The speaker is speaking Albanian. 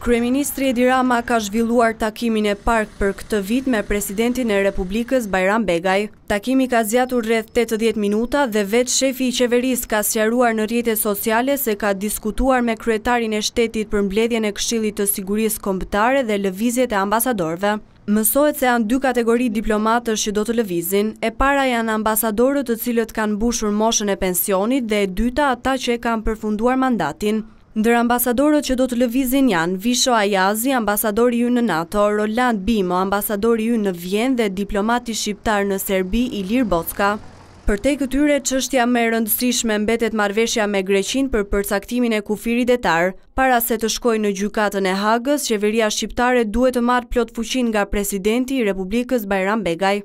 Kryeministri Edi Rama ka zhvilluar takimin e park për këtë vit me presidentin e Republikës Bajram Begaj. Takimi ka zjatur rreth 80 minuta dhe vetë shefi i qeveris ka sjaruar në rjetet sociale se ka diskutuar me kryetarin e shtetit për mbledhjen e këshillit të siguris kombëtare dhe lëvizjet e ambasadorve. Mësohet se janë dy kategori diplomatës që do të lëvizin, e para janë ambasadorët të cilët kanë bushur moshën e pensionit dhe e dyta ata që kanë përfunduar mandatin. Ndër ambasadorët që do të lëvizin janë Visho Ajazi, ambasadori ju në NATO, Roland Bimo, ambasadori ju në Vjen dhe diplomati shqiptar në Serbi, Ilir Bocka. Për te këtyre, qështja me rëndësishme mbetet marveshja me Greqin për përcaktimin e kufiri detar, para se të shkoj në gjukatën e Hagës, qeveria shqiptare duhet të marë plot fuqin nga presidenti i Republikës Bajram Begaj.